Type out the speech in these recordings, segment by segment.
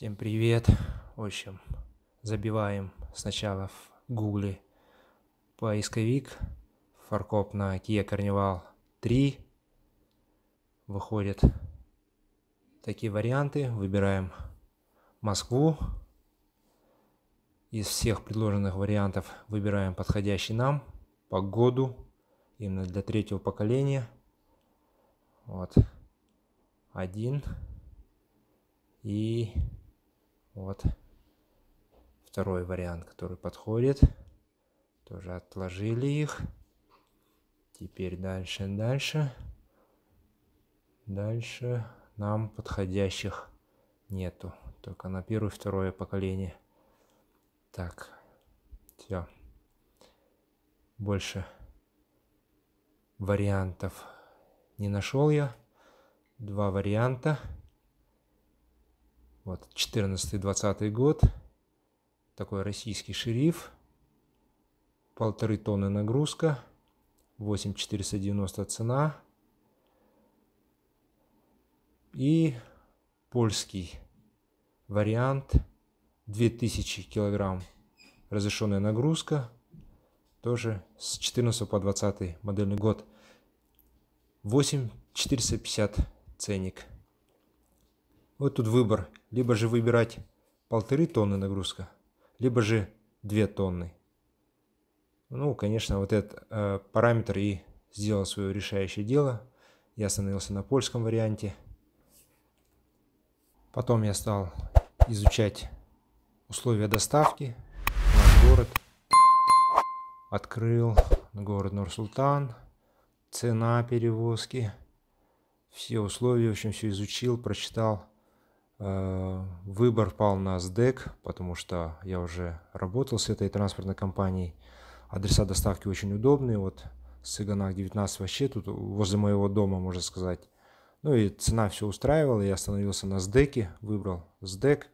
Всем привет! В общем, забиваем сначала в гугле поисковик фаркоп на Kia Carnival 3. Выходят такие варианты. Выбираем Москву. Из всех предложенных вариантов выбираем подходящий нам по году, именно для третьего поколения. Вот. Один. И вот второй вариант, который подходит. Тоже отложили их. Теперь дальше, дальше. Дальше нам подходящих нету. Только на первое, второе поколение. Так, все. Больше вариантов не нашел я. Два варианта. Вот, 14-20 год. Такой российский шериф. Полторы тонны нагрузка. 8490 цена. И польский вариант 2000 килограмм разрешенная нагрузка. Тоже с 14 по 20 модельный год. 8450 ценник. Вот тут выбор. Либо же выбирать полторы тонны нагрузка, либо же 2 тонны. Ну, конечно, вот этот э, параметр и сделал свое решающее дело. Я остановился на польском варианте. Потом я стал изучать условия доставки. Наш город. Открыл город Нур-Султан. Цена перевозки. Все условия, в общем, все изучил, прочитал Э, выбор пал на СДЭК, потому что я уже работал с этой транспортной компанией. Адреса доставки очень удобные. Вот Сыганак 19 вообще тут возле моего дома, можно сказать. Ну и цена все устраивала. Я остановился на СДЭКе, выбрал СДЭК.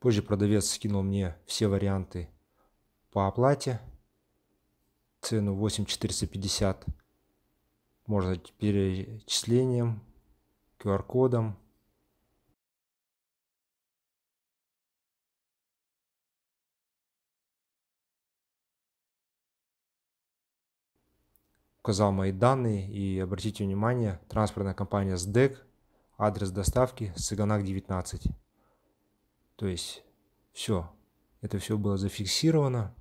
Позже продавец скинул мне все варианты по оплате. Цену 8450. Можно перечислением, QR-кодом. указал мои данные и обратите внимание, транспортная компания СДЭК, адрес доставки Сыганак 19. То есть все, это все было зафиксировано.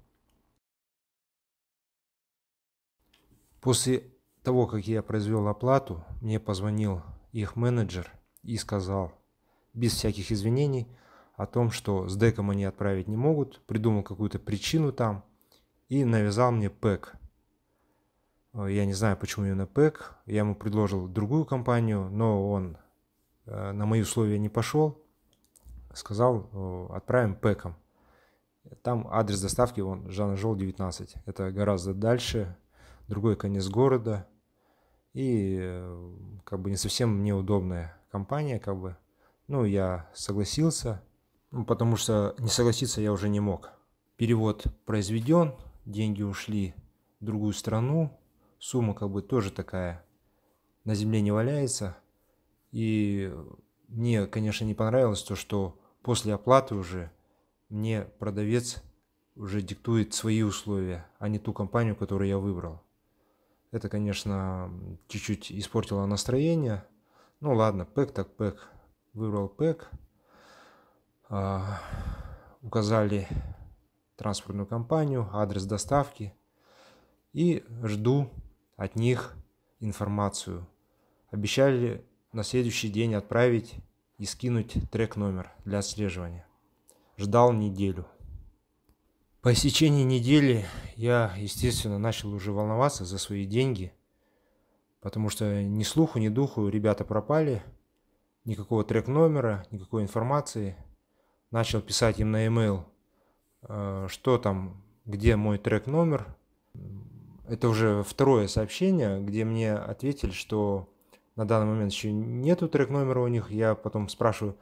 После того, как я произвел оплату, мне позвонил их менеджер и сказал, без всяких извинений, о том, что с деком они отправить не могут, придумал какую-то причину там и навязал мне пэк – Э, я не знаю, почему именно ПЭК. Я ему предложил другую компанию, но он э, на мои условия не пошел. Сказал, э, отправим ПЭКом. Там адрес доставки, он Жана Жол 19. Это гораздо дальше, другой конец города. И как бы не совсем неудобная компания, как бы. Ну, я согласился, ну, потому что не согласиться я уже не мог. Перевод произведен, деньги ушли в другую страну, сумма как бы тоже такая на земле не валяется. И мне, конечно, не понравилось то, что после оплаты уже мне продавец уже диктует свои условия, а не ту компанию, которую я выбрал. Это, конечно, чуть-чуть испортило настроение. Ну ладно, пэк так пэк. Выбрал пэк. А, указали транспортную компанию, адрес доставки. И жду от них информацию. Обещали на следующий день отправить и скинуть трек-номер для отслеживания. Ждал неделю. По истечении недели я, естественно, начал уже волноваться за свои деньги, потому что ни слуху, ни духу ребята пропали, никакого трек-номера, никакой информации. Начал писать им на e-mail, э, что там, где мой трек-номер – это уже второе сообщение, где мне ответили, что на данный момент еще нету трек номера у них. Я потом спрашиваю,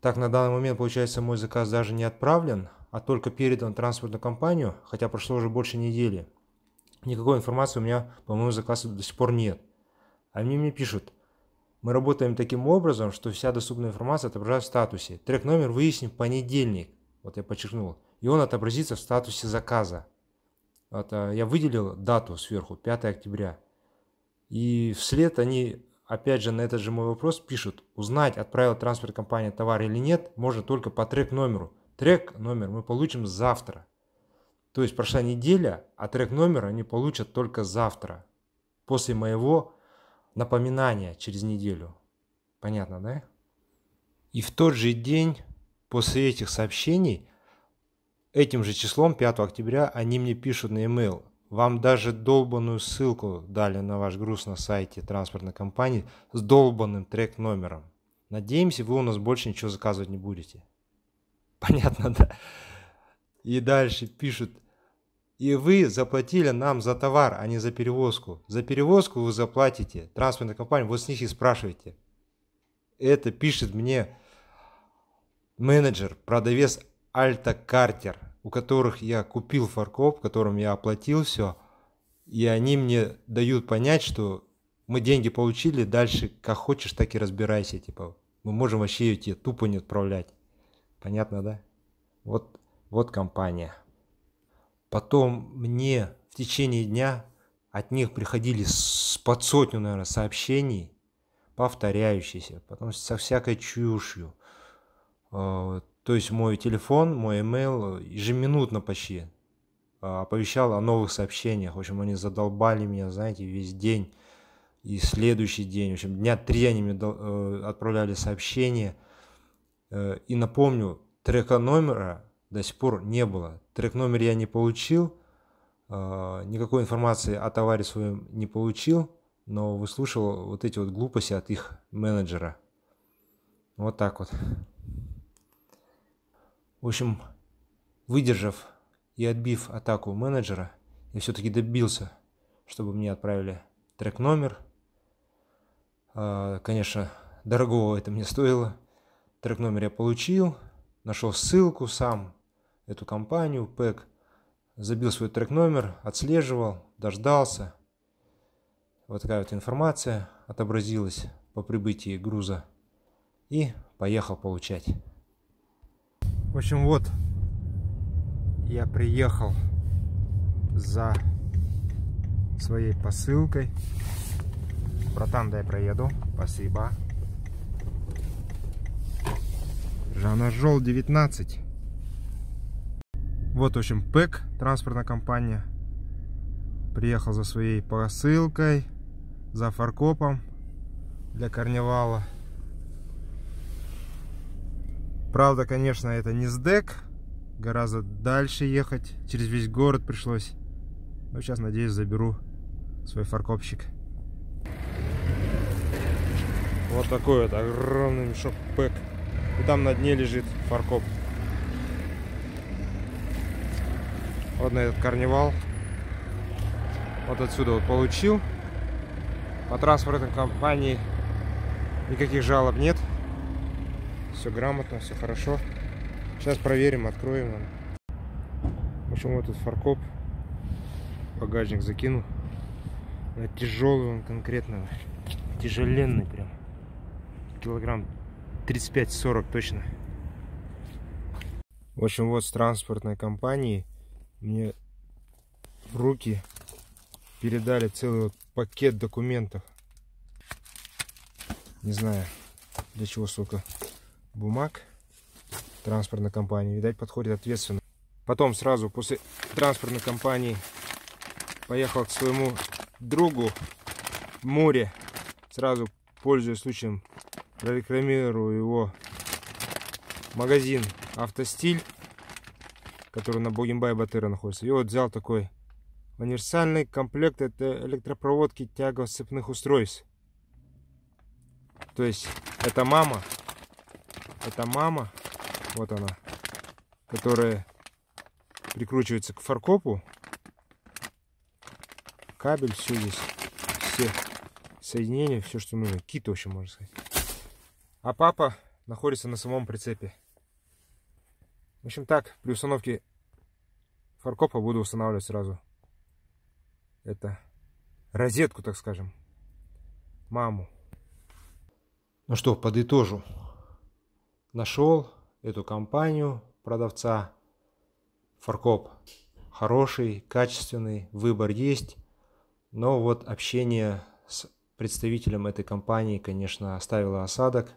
так на данный момент, получается, мой заказ даже не отправлен, а только передан транспортную компанию, хотя прошло уже больше недели. Никакой информации у меня по моему заказу до сих пор нет. Они мне пишут, мы работаем таким образом, что вся доступная информация отображается в статусе. Трек номер выясним в понедельник, вот я подчеркнул, и он отобразится в статусе заказа это а, я выделил дату сверху, 5 октября. И вслед они, опять же, на этот же мой вопрос пишут, узнать, отправила транспорт компания товар или нет, можно только по трек-номеру. Трек-номер мы получим завтра. То есть прошла неделя, а трек-номер они получат только завтра, после моего напоминания через неделю. Понятно, да? И в тот же день после этих сообщений – Этим же числом, 5 октября, они мне пишут на e-mail. Вам даже долбанную ссылку дали на ваш груз на сайте транспортной компании с долбанным трек-номером. Надеемся, вы у нас больше ничего заказывать не будете. Понятно, да? И дальше пишут, и вы заплатили нам за товар, а не за перевозку. За перевозку вы заплатите транспортной компании, вот с них и спрашивайте. Это пишет мне менеджер, продавец Альта Картер, у которых я купил фаркоп, которым я оплатил все, и они мне дают понять, что мы деньги получили, дальше как хочешь, так и разбирайся, типа, мы можем вообще тебе тупо не отправлять. Понятно, да? Вот, вот компания. Потом мне в течение дня от них приходили с под сотню, наверное, сообщений, повторяющиеся, потом со всякой чушью. А то есть мой телефон, мой email ежеминутно почти а, оповещал о новых сообщениях. В общем, они задолбали меня, знаете, весь день и следующий день. В общем, дня три они мне э, отправляли сообщения. Э, и напомню, трека номера до сих пор не было. Трек номер я не получил, а, никакой информации о товаре своем не получил, но выслушал вот эти вот глупости от их менеджера. Вот так вот. В общем, выдержав и отбив атаку менеджера, я все-таки добился, чтобы мне отправили трек номер. А, конечно, дорогого это мне стоило. Трек номер я получил, нашел ссылку сам, эту компанию, пэк, забил свой трек номер, отслеживал, дождался. Вот такая вот информация отобразилась по прибытии груза и поехал получать. В общем, вот я приехал за своей посылкой. Братан, дай проеду. Спасибо. Жанна Жанажол 19. Вот, в общем, ПЭК, транспортная компания. Приехал за своей посылкой, за фаркопом для карнивала. Правда, конечно, это не СДЭК. Гораздо дальше ехать. Через весь город пришлось. Но сейчас, надеюсь, заберу свой фаркопщик. Вот такой вот огромный мешок пэк. И там на дне лежит фаркоп. Вот на этот карнивал. Вот отсюда вот получил. По транспортной компании никаких жалоб нет все грамотно, все хорошо. Сейчас проверим, откроем. В общем, вот этот фаркоп. Багажник закинул. Тяжелый он конкретно. Тяжеленный прям. Килограмм 35-40 точно. В общем, вот с транспортной компании мне в руки передали целый вот пакет документов. Не знаю, для чего столько бумаг транспортной компании. Видать, подходит ответственно. Потом сразу после транспортной компании поехал к своему другу в Сразу, пользуясь случаем, прорекламирую его магазин «Автостиль», который на Богимбай Батыра находится. И вот взял такой универсальный комплект. Это электропроводки тягосцепных устройств. То есть, это мама это мама, вот она, которая прикручивается к фаркопу. Кабель, все здесь, все соединения, все, что нужно. Кит, в общем, можно сказать. А папа находится на самом прицепе. В общем, так, при установке фаркопа буду устанавливать сразу. Это розетку, так скажем, маму. Ну что, подытожу нашел эту компанию продавца. Фаркоп хороший, качественный, выбор есть, но вот общение с представителем этой компании, конечно, оставило осадок.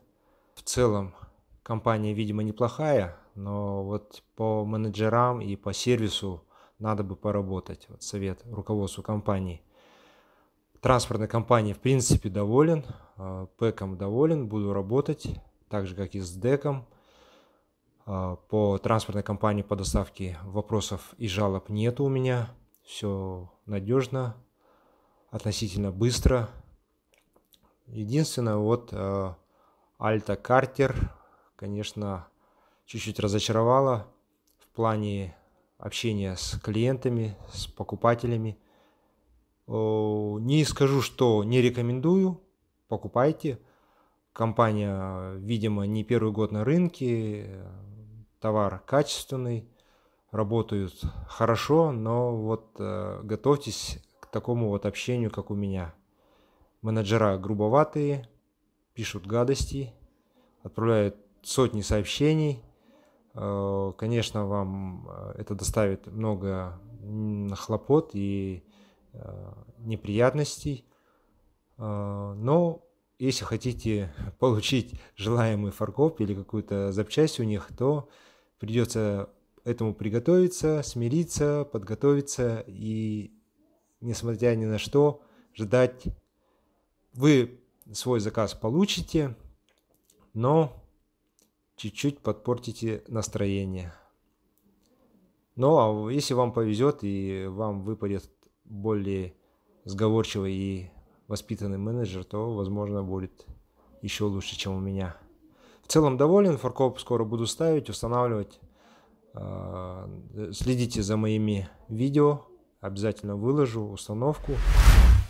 В целом компания, видимо, неплохая, но вот по менеджерам и по сервису надо бы поработать. Вот совет руководству компании. Транспортной компании, в принципе, доволен, э, пэком доволен, буду работать так же как и с деком а, По транспортной компании по доставке вопросов и жалоб нет у меня. Все надежно, относительно быстро. Единственное, вот а, Альта Картер, конечно, чуть-чуть разочаровала в плане общения с клиентами, с покупателями. Не скажу, что не рекомендую, покупайте – Компания, видимо, не первый год на рынке, товар качественный, работают хорошо, но вот э, готовьтесь к такому вот общению, как у меня. Менеджера грубоватые, пишут гадости, отправляют сотни сообщений. Э, конечно, вам э, это доставит много хлопот и э, неприятностей, э, но если хотите получить желаемый фаркоп или какую-то запчасть у них, то придется этому приготовиться, смириться, подготовиться и, несмотря ни на что, ждать. Вы свой заказ получите, но чуть-чуть подпортите настроение. Ну а если вам повезет и вам выпадет более сговорчивый и воспитанный менеджер, то, возможно, будет еще лучше, чем у меня. В целом доволен, форкоп скоро буду ставить, устанавливать. А, следите за моими видео, обязательно выложу установку,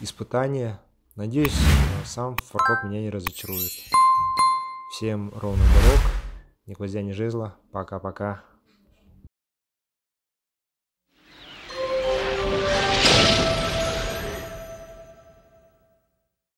испытания. Надеюсь, сам форкоп меня не разочарует. Всем ровно дорог, не гвоздя, не жезла. Пока-пока.